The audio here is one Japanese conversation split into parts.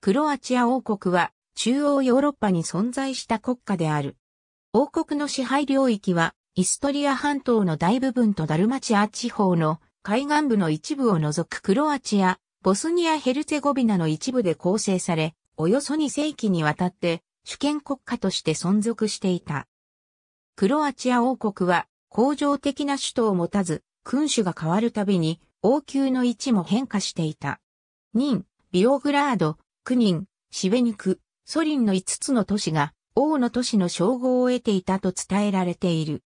クロアチア王国は中央ヨーロッパに存在した国家である。王国の支配領域はイストリア半島の大部分とダルマチア地方の海岸部の一部を除くクロアチア、ボスニア・ヘルツェゴビナの一部で構成され、およそ2世紀にわたって主権国家として存続していた。クロアチア王国は恒常的な首都を持たず、君主が変わるたびに王宮の位置も変化していた。任、ビオグラード、9人、シベニク、ソリンの5つの都市が王の都市の称号を得ていたと伝えられている。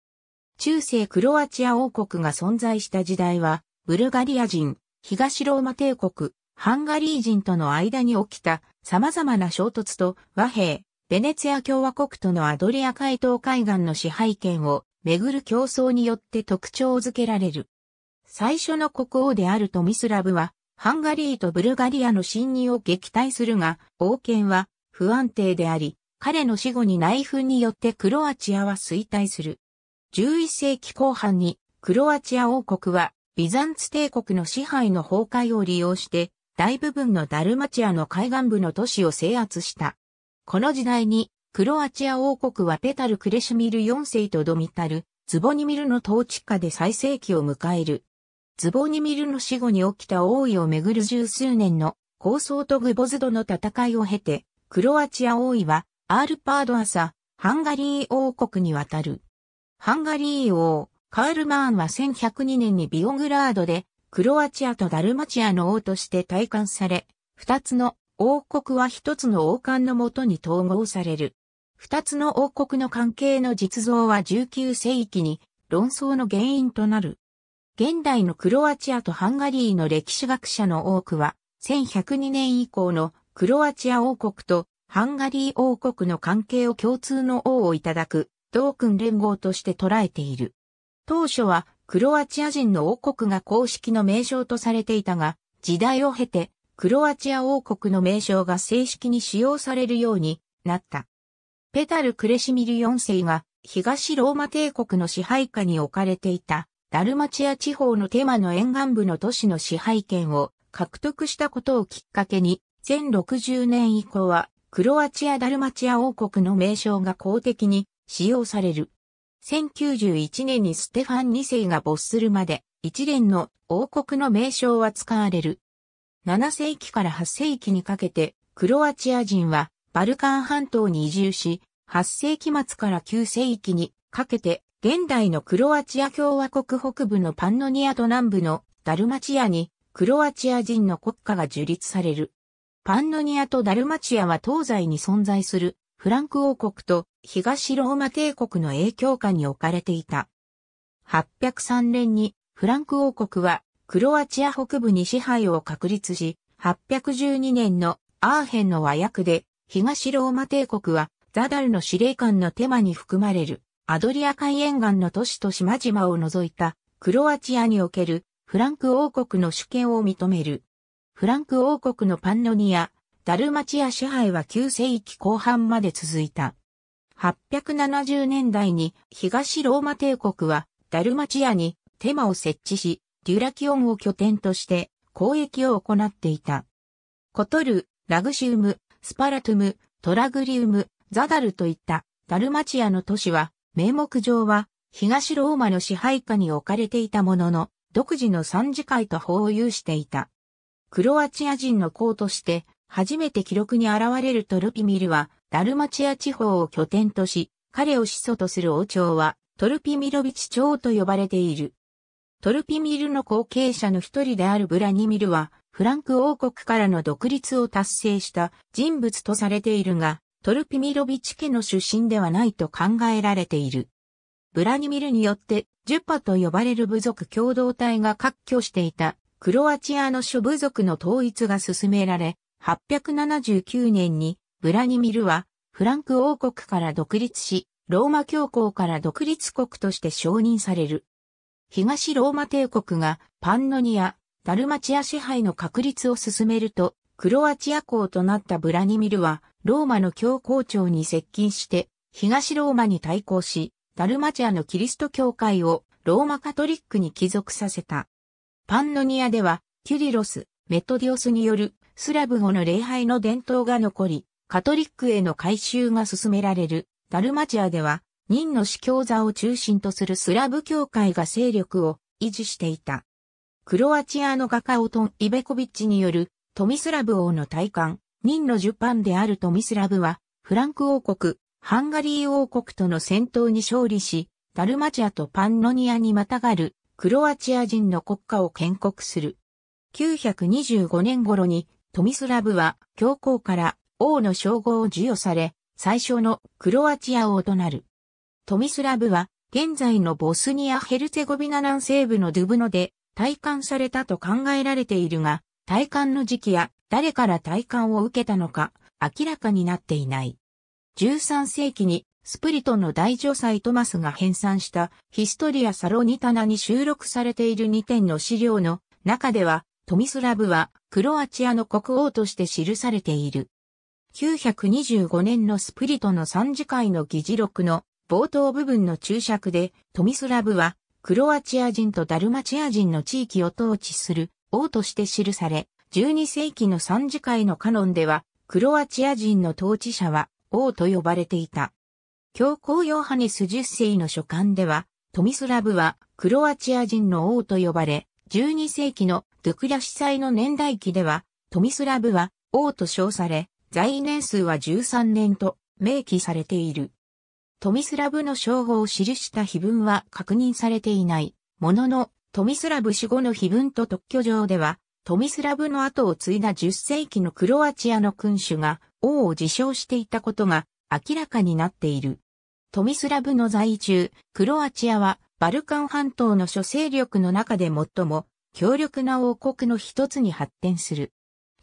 中世クロアチア王国が存在した時代は、ブルガリア人、東ローマ帝国、ハンガリー人との間に起きた様々な衝突と和平、ベネツィア共和国とのアドリア海東海岸の支配権をめぐる競争によって特徴づけられる。最初の国王であるトミスラブはハンガリーとブルガリアの侵入を撃退するが、王権は不安定であり、彼の死後に内紛によってクロアチアは衰退する。11世紀後半にクロアチア王国はビザンツ帝国の支配の崩壊を利用して大部分のダルマチアの海岸部の都市を制圧した。この時代にクロアチア王国はペタル・クレシュミル4世とドミタル、ズボニミルの統治下で最盛期を迎える。ズボニミルの死後に起きた王位をめぐる十数年の構想とグボズドの戦いを経て、クロアチア王位はアールパードアサ、ハンガリー王国に渡る。ハンガリー王、カール・マーンは1102年にビオグラードで、クロアチアとダルマチアの王として退官され、二つの王国は一つの王冠のもとに統合される。二つの王国の関係の実像は19世紀に論争の原因となる。現代のクロアチアとハンガリーの歴史学者の多くは、1102年以降のクロアチア王国とハンガリー王国の関係を共通の王をいただく、同君連合として捉えている。当初はクロアチア人の王国が公式の名称とされていたが、時代を経てクロアチア王国の名称が正式に使用されるようになった。ペタル・クレシミル4世が東ローマ帝国の支配下に置かれていたダルマチア地方のテマの沿岸部の都市の支配権を獲得したことをきっかけに、1060年以降は、クロアチア・ダルマチア王国の名称が公的に使用される。1091年にステファン2世が没するまで、一連の王国の名称は使われる。7世紀から8世紀にかけて、クロアチア人はバルカン半島に移住し、8世紀末から9世紀にかけて現代のクロアチア共和国北部のパンノニアと南部のダルマチアにクロアチア人の国家が樹立される。パンノニアとダルマチアは東西に存在するフランク王国と東ローマ帝国の影響下に置かれていた。803年にフランク王国はクロアチア北部に支配を確立し、812年のアーヘンの和訳で東ローマ帝国はザダルの司令官の手間に含まれる。アドリア海沿岸の都市と島々を除いたクロアチアにおけるフランク王国の主権を認める。フランク王国のパンノニア、ダルマチア支配は9世紀後半まで続いた。870年代に東ローマ帝国はダルマチアにテマを設置し、デュラキオンを拠点として交易を行っていた。コトル、ラグシウム、スパラトゥム、トラグリウム、ザダルといったダルマチアの都市は名目上は東ローマの支配下に置かれていたものの、独自の参事会と法を有していた。クロアチア人の公として、初めて記録に現れるトルピミルは、ダルマチア地方を拠点とし、彼を始祖とする王朝は、トルピミロビチ朝と呼ばれている。トルピミルの後継者の一人であるブラニミルは、フランク王国からの独立を達成した人物とされているが、トルピミロビチ家の出身ではないと考えられている。ブラニミルによってジュパと呼ばれる部族共同体が割拠していたクロアチアの諸部族の統一が進められ、879年にブラニミルはフランク王国から独立し、ローマ教皇から独立国として承認される。東ローマ帝国がパンノニア、ダルマチア支配の確立を進めると、クロアチア公となったブラニミルは、ローマの教皇庁に接近して、東ローマに対抗し、ダルマチアのキリスト教会をローマカトリックに帰属させた。パンノニアでは、キュリロス、メトディオスによるスラブ語の礼拝の伝統が残り、カトリックへの改修が進められる。ダルマチアでは、任の司教座を中心とするスラブ教会が勢力を維持していた。クロアチアの画家オトン・イベコビッチによるトミスラブ王の大官、任のュパンであるトミスラブは、フランク王国、ハンガリー王国との戦闘に勝利し、ダルマチアとパンノニアにまたがる、クロアチア人の国家を建国する。925年頃に、トミスラブは教皇から王の称号を授与され、最初のクロアチア王となる。トミスラブは、現在のボスニア・ヘルツェゴビナ南西部のドゥブノで、退官されたと考えられているが、体感の時期や誰から体感を受けたのか明らかになっていない。13世紀にスプリトの大女祭トマスが編纂したヒストリア・サロニタナに収録されている2点の資料の中ではトミスラブはクロアチアの国王として記されている。925年のスプリトの三次会の議事録の冒頭部分の注釈でトミスラブはクロアチア人とダルマチア人の地域を統治する王として記され、12世紀の三次会のカノンでは、クロアチア人の統治者は王と呼ばれていた。教皇ヨハネス10世の書簡では、トミスラブはクロアチア人の王と呼ばれ、12世紀のドゥクラ司祭の年代記では、トミスラブは王と称され、在位年数は13年と明記されている。トミスラブの称号を記した碑文は確認されていない、もののトミスラブ守護の碑文と特許上では、トミスラブの後を継いだ10世紀のクロアチアの君主が王を自称していたことが明らかになっている。トミスラブの在住、クロアチアはバルカン半島の諸勢力の中で最も強力な王国の一つに発展する。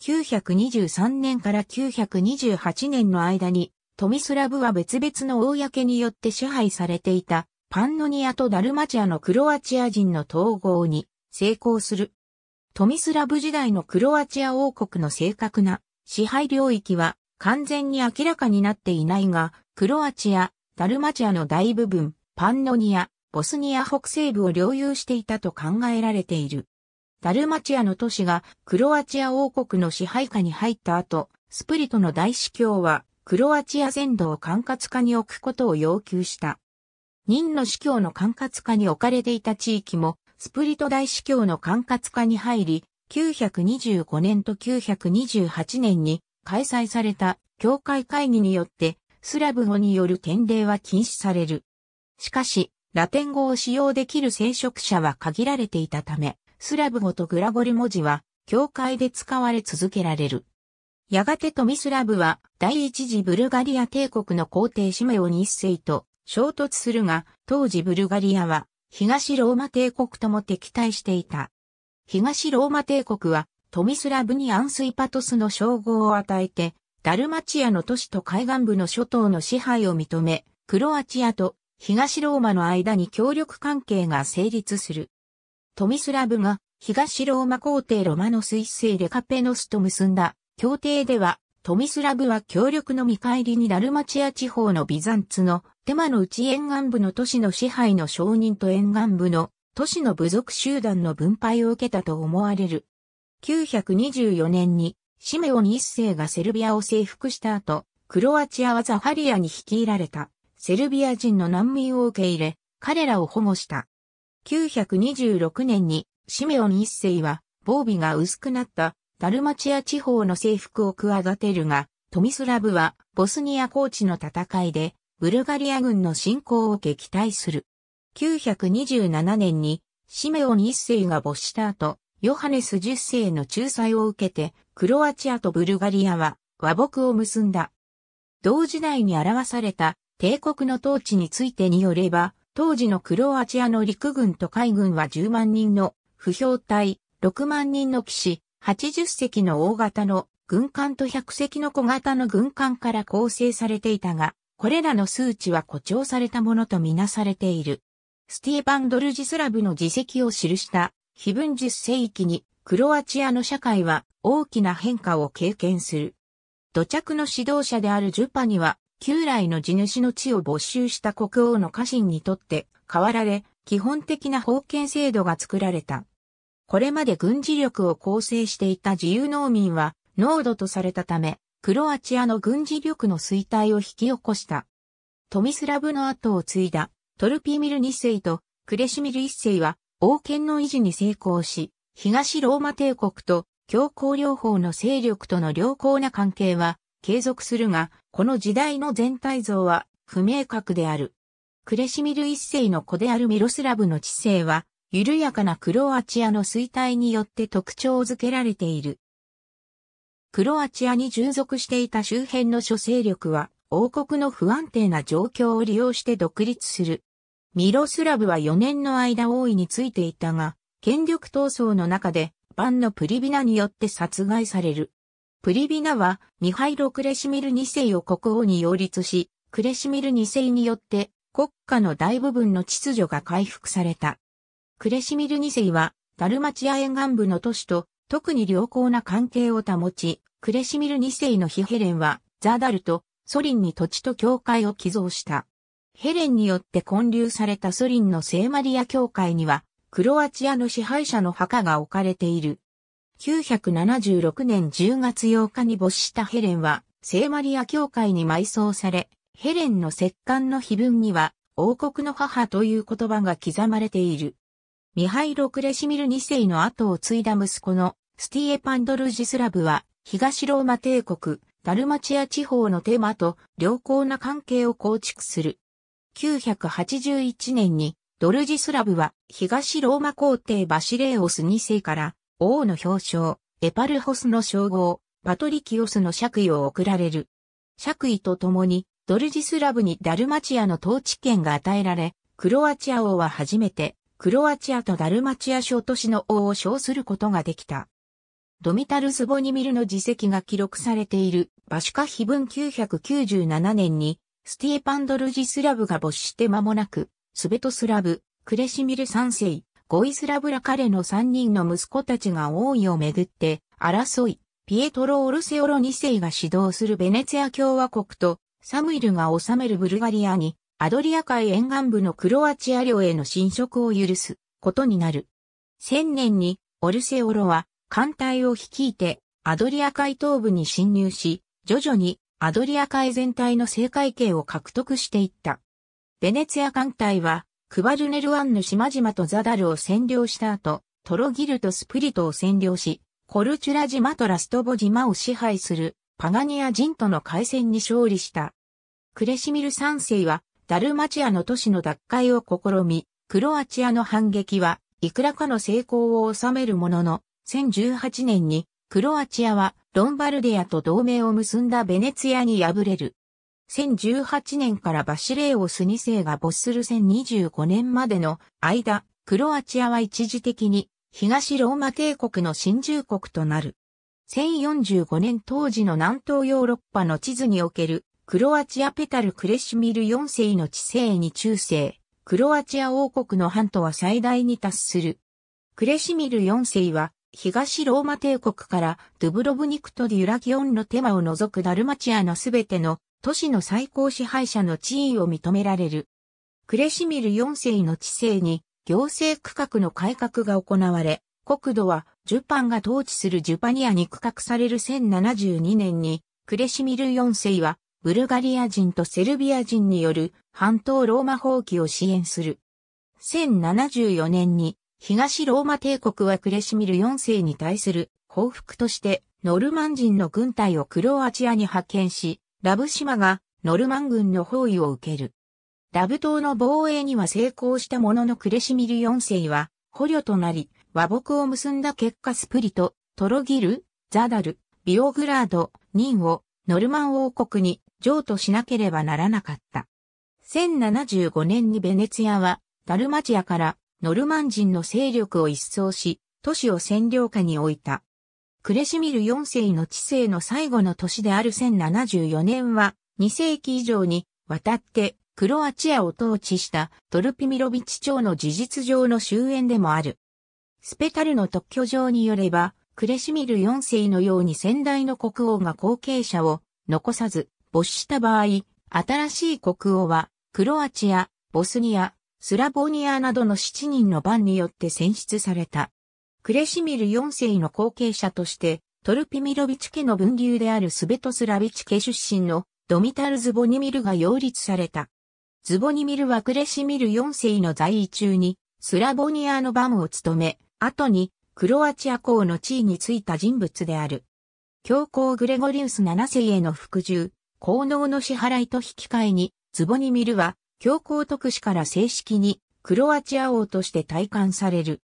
923年から928年の間にトミスラブは別々の公によって支配されていたパンノニアとダルマチアのクロアチア人の統合に成功する。トミスラブ時代のクロアチア王国の正確な支配領域は完全に明らかになっていないが、クロアチア、ダルマチアの大部分、パンノニア、ボスニア北西部を領有していたと考えられている。ダルマチアの都市がクロアチア王国の支配下に入った後、スプリトの大司教はクロアチア全土を管轄下に置くことを要求した。任の司教の管轄下に置かれていた地域も、スプリト大司教の管轄下に入り、925年と928年に開催された教会会議によって、スラブ語による典礼は禁止される。しかし、ラテン語を使用できる聖職者は限られていたため、スラブ語とグラゴリ文字は、教会で使われ続けられる。やがてトミスラブは、第一次ブルガリア帝国の皇帝シメオ二一世と、衝突するが、当時ブルガリアは東ローマ帝国とも敵対していた。東ローマ帝国はトミスラブにアンスイパトスの称号を与えて、ダルマチアの都市と海岸部の諸島の支配を認め、クロアチアと東ローマの間に協力関係が成立する。トミスラブが東ローマ皇帝ロマノス一世レカペノスと結んだ協定では、トミスラブは協力の見返りにダルマチア地方のビザンツの手間の内沿岸部の都市の支配の承認と沿岸部の都市の部族集団の分配を受けたと思われる。924年にシメオン一世がセルビアを征服した後、クロアチアはザファリアに率いられたセルビア人の難民を受け入れ、彼らを保護した。926年にシメオン一世は防備が薄くなったダルマチア地方の征服を企てるが、トミスラブはボスニア高地の戦いでブルガリア軍の侵攻を撃退する。927年にシメオン一世が没した後、ヨハネス十世の仲裁を受けて、クロアチアとブルガリアは和睦を結んだ。同時代に表された帝国の統治についてによれば、当時のクロアチアの陸軍と海軍は10万人の不評隊、6万人の騎士、80隻の大型の軍艦と100隻の小型の軍艦から構成されていたが、これらの数値は誇張されたものとみなされている。スティーバン・ドルジスラブの自責を記した、非文術世紀に、クロアチアの社会は大きな変化を経験する。土着の指導者であるジュパには、旧来の地主の地を没収した国王の家臣にとって変わられ、基本的な封建制度が作られた。これまで軍事力を構成していた自由農民は、濃度とされたため、クロアチアの軍事力の衰退を引き起こした。トミスラブの後を継いだトルピミル2世とクレシミル1世は王権の維持に成功し、東ローマ帝国と強硬両方の勢力との良好な関係は継続するが、この時代の全体像は不明確である。クレシミル一世の子であるミロスラブの知性は、緩やかなクロアチアの衰退によって特徴づけられている。クロアチアに従属していた周辺の諸勢力は、王国の不安定な状況を利用して独立する。ミロスラブは4年の間王位についていたが、権力闘争の中で、バンのプリビナによって殺害される。プリビナは、ミハイロ・クレシミル2世を国王に擁立し、クレシミル2世によって、国家の大部分の秩序が回復された。クレシミル2世は、ダルマチア沿岸部の都市と、特に良好な関係を保ち、クレシミル2世の非ヘレンは、ザダルとソリンに土地と教会を寄贈した。ヘレンによって建立されたソリンの聖マリア教会には、クロアチアの支配者の墓が置かれている。976年10月8日に没したヘレンは、聖マリア教会に埋葬され、ヘレンの石棺の碑文には、王国の母という言葉が刻まれている。ミハイロ・クレシミル2世の後を継いだ息子のスティエパンドルジスラブは、東ローマ帝国、ダルマチア地方のテーマと良好な関係を構築する。981年にドルジスラブは東ローマ皇帝バシレーオス2世から王の表彰、エパルホスの称号、パトリキオスの爵位を贈られる。爵位と共にドルジスラブにダルマチアの統治権が与えられ、クロアチア王は初めてクロアチアとダルマチア小都市の王を称することができた。ドミタルスボニミルの自責が記録されている、バシュカ碑文997年に、スティエパンドルジスラブが没して間もなく、スベトスラブ、クレシミル3世、ゴイスラブラ彼の3人の息子たちが王位をめぐって、争い、ピエトロ・オルセオロ2世が指導するベネツィア共和国と、サムイルが治めるブルガリアに、アドリア海沿岸部のクロアチア領への侵食を許すことになる。1000年に、オルセオロは、艦隊を率いてアドリア海東部に侵入し、徐々にアドリア海全体の正解形を獲得していった。ベネツィア艦隊は、クバルネル湾の島々とザダルを占領した後、トロギルとスプリトを占領し、コルチュラ島とラストボ島を支配するパガニア人との海戦に勝利した。クレシミル三世はダルマチアの都市の奪回を試み、クロアチアの反撃はいくらかの成功を収めるものの、1 0 1 8年にクロアチアはロンバルディアと同盟を結んだベネツィアに敗れる。1 0 1 8年からバシレーオス2世が没する1025年までの間、クロアチアは一時的に東ローマ帝国の新住国となる。1045年当時の南東ヨーロッパの地図におけるクロアチアペタル・クレシミル4世の地勢に中世、クロアチア王国の半島は最大に達する。クレシミル4世は東ローマ帝国からドゥブロブニクとデュラギオンのテマを除くダルマチアのすべての都市の最高支配者の地位を認められる。クレシミル4世の治世に行政区画の改革が行われ、国土はジュパンが統治するジュパニアに区画される1072年に、クレシミル4世はブルガリア人とセルビア人による半島ローマ放棄を支援する。1074年に東ローマ帝国はクレシミル4世に対する報復としてノルマン人の軍隊をクロアチアに派遣し、ラブ島がノルマン軍の包囲を受ける。ラブ島の防衛には成功したもののクレシミル4世は捕虜となり、和睦を結んだ結果スプリト、トロギル、ザダル、ビオグラード、ニンをノルマン王国に譲渡しなければならなかった。1075年にベネツィアはダルマチアからノルマン人の勢力を一掃し、都市を占領下に置いた。クレシミル4世の治世の最後の年である1074年は、2世紀以上にわたってクロアチアを統治したトルピミロビチ朝の事実上の終焉でもある。スペタルの特許上によれば、クレシミル4世のように先代の国王が後継者を残さず没した場合、新しい国王はクロアチア、ボスニア、スラボニアなどの7人の番によって選出された。クレシミル4世の後継者として、トルピミロビチ家の分流であるスベトスラビチ家出身のドミタル・ズボニミルが擁立された。ズボニミルはクレシミル4世の在位中に、スラボニアの番を務め、後にクロアチア公の地位についた人物である。教皇グレゴリウス7世への服従、効能の支払いと引き換えに、ズボニミルは教皇特使から正式にクロアチア王として退官される。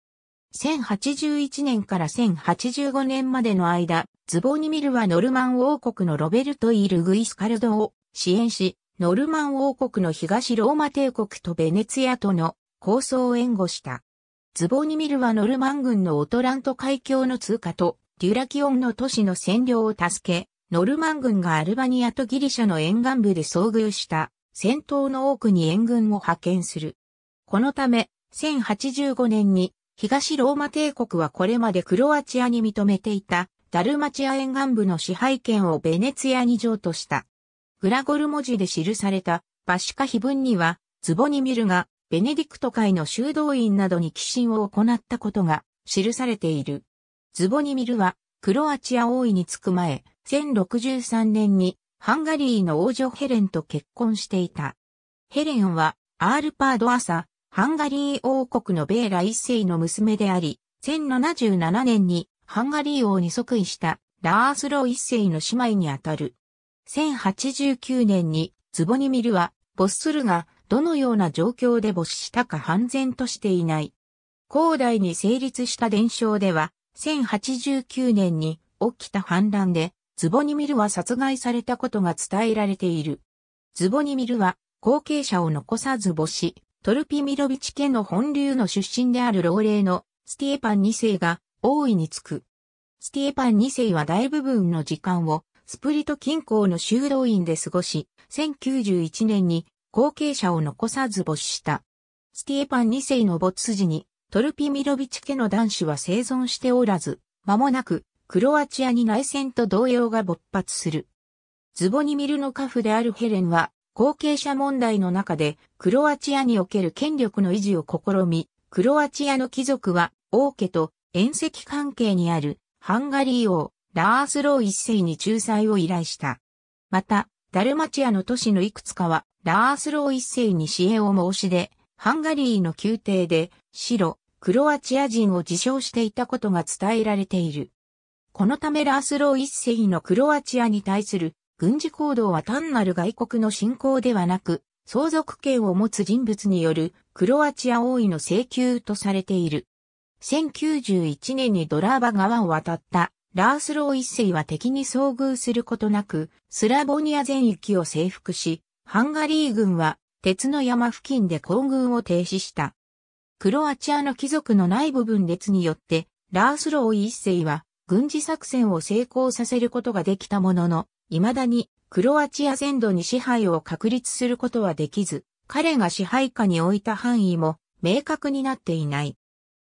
1081年から1085年までの間、ズボニミルはノルマン王国のロベルト・イ・ルグイス・カルドを支援し、ノルマン王国の東ローマ帝国とベネツィアとの構想を援護した。ズボニミルはノルマン軍のオトラント海峡の通過とデュラキオンの都市の占領を助け、ノルマン軍がアルバニアとギリシャの沿岸部で遭遇した戦闘の多くに援軍を派遣する。このため、1085年に東ローマ帝国はこれまでクロアチアに認めていたダルマチア沿岸部の支配権をベネツィアに譲渡した。グラゴル文字で記されたバシカ碑文には、ズボニミルがベネディクト会の修道院などに寄進を行ったことが記されている。ズボニミルはクロアチア王位につく前、1063年にハンガリーの王女ヘレンと結婚していた。ヘレンは、アールパード朝、ハンガリー王国のベーラ一世の娘であり、1077年にハンガリー王に即位したラースロー一世の姉妹にあたる。1089年にズボニミルは、ボッスルがどのような状況で没したか判然としていない。高大に成立した伝承では、1089年に起きた反乱でズボニミルは殺害されたことが伝えられている。ズボニミルは後継者を残さず母子、トルピミロビチ家の本流の出身である老齢のスティエパン2世が大いにつく。スティエパン2世は大部分の時間をスプリト近郊の修道院で過ごし、1091年に後継者を残さず没した。スティエパン2世の没時にトルピミロビチ家の男子は生存しておらず、間もなくクロアチアに内戦と動揺が勃発する。ズボニミルのカフであるヘレンは、後継者問題の中で、クロアチアにおける権力の維持を試み、クロアチアの貴族は、王家と縁石関係にある、ハンガリー王、ラースロー一世に仲裁を依頼した。また、ダルマチアの都市のいくつかは、ラースロー一世に支援を申し出、ハンガリーの宮廷で、白、クロアチア人を自称していたことが伝えられている。このためラースロー一世のクロアチアに対する軍事行動は単なる外国の侵攻ではなく、相続権を持つ人物によるクロアチア王位の請求とされている。1091年にドラーバ川を渡ったラースロー一世は敵に遭遇することなく、スラボニア全域を征服し、ハンガリー軍は鉄の山付近で行軍を停止した。クロアチアの貴族のない部分列によって、ラースロー一世は軍事作戦を成功させることができたものの、未だにクロアチア全土に支配を確立することはできず、彼が支配下に置いた範囲も明確になっていない。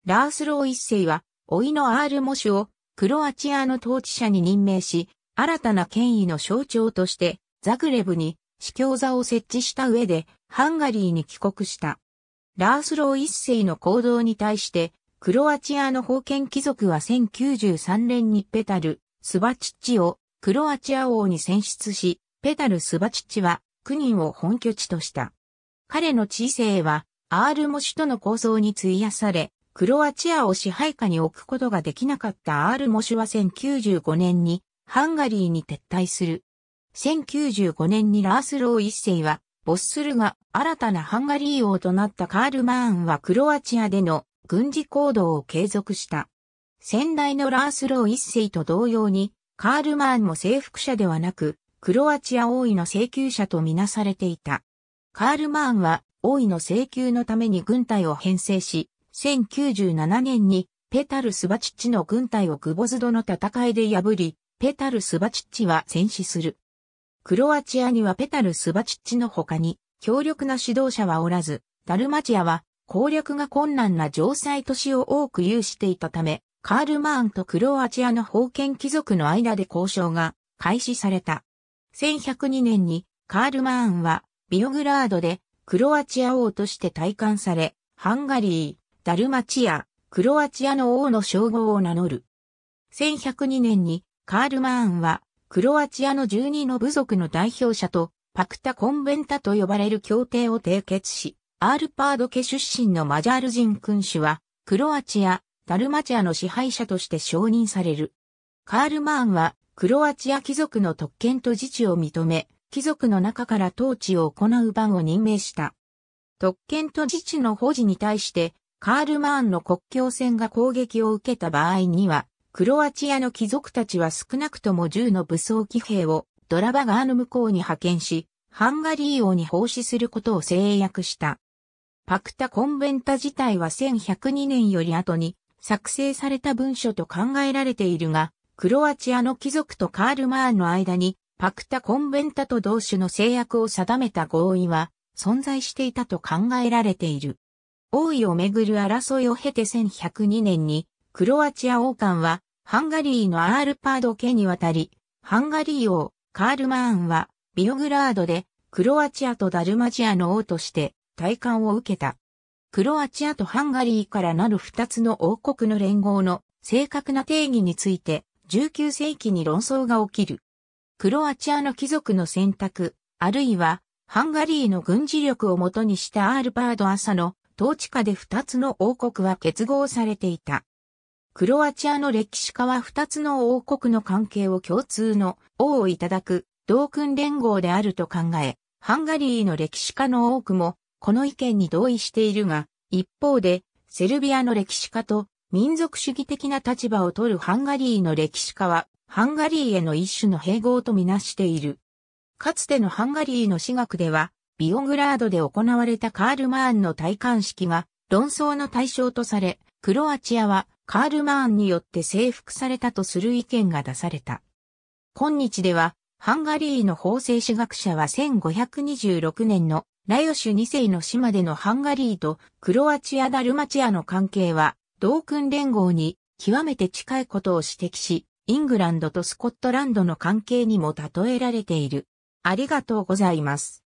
ラースロー一世は、老いのアール・モシュをクロアチアの統治者に任命し、新たな権威の象徴として、ザグレブに司教座を設置した上で、ハンガリーに帰国した。ラースロー一世の行動に対して、クロアチアの封建貴族は1093年にペタル、スバチッチをクロアチア王に選出し、ペタル・スバチッチはク人を本拠地とした。彼の知性はアール・モシュとの構想に費やされ、クロアチアを支配下に置くことができなかったアール・モシュは1095年にハンガリーに撤退する。1095年にラースロー一世は、ボッスルが新たなハンガリー王となったカール・マーンはクロアチアでの軍事行動を継続した。先代のラースロー一世と同様に、カール・マーンも征服者ではなく、クロアチア王位の請求者とみなされていた。カール・マーンは王位の請求のために軍隊を編成し、1097年にペタル・スバチッチの軍隊をグボズドの戦いで破り、ペタル・スバチッチは戦死する。クロアチアにはペタル・スバチッチの他に強力な指導者はおらず、ダルマチアは攻略が困難な城塞都市を多く有していたため、カール・マーンとクロアチアの封建貴族の間で交渉が開始された。1102年にカール・マーンはビオグラードでクロアチア王として退官され、ハンガリー、ダルマチア、クロアチアの王の称号を名乗る。1102年にカール・マーンはクロアチアの12の部族の代表者とパクタ・コンベンタと呼ばれる協定を締結し、アールパード家出身のマジャール人君主は、クロアチア、ダルマチアの支配者として承認される。カール・マーンは、クロアチア貴族の特権と自治を認め、貴族の中から統治を行う番を任命した。特権と自治の保持に対して、カール・マーンの国境線が攻撃を受けた場合には、クロアチアの貴族たちは少なくとも10の武装騎兵をドラバガーの向こうに派遣し、ハンガリー王に奉仕することを制約した。パクタ・コンベンタ自体は1102年より後に作成された文書と考えられているが、クロアチアの貴族とカール・マーンの間にパクタ・コンベンタと同種の制約を定めた合意は存在していたと考えられている。王位をめぐる争いを経て1102年に、クロアチア王冠はハンガリーのアールパード家に渡り、ハンガリー王カール・マーンはビオグラードでクロアチアとダルマジアの王として体感を受けた。クロアチアとハンガリーからなる二つの王国の連合の正確な定義について19世紀に論争が起きる。クロアチアの貴族の選択、あるいはハンガリーの軍事力をもとにしたアールバード朝の統治下で二つの王国は結合されていた。クロアチアの歴史家は二つの王国の関係を共通の王をいただく同訓連合であると考え、ハンガリーの歴史家の多くもこの意見に同意しているが、一方で、セルビアの歴史家と民族主義的な立場を取るハンガリーの歴史家は、ハンガリーへの一種の併合とみなしている。かつてのハンガリーの私学では、ビオグラードで行われたカール・マーンの戴冠式が論争の対象とされ、クロアチアはカール・マーンによって征服されたとする意見が出された。今日では、ハンガリーの法制史学者は1526年のラヨシュ2世の死までのハンガリーとクロアチア・ダルマチアの関係は、同訓連合に極めて近いことを指摘し、イングランドとスコットランドの関係にも例えられている。ありがとうございます。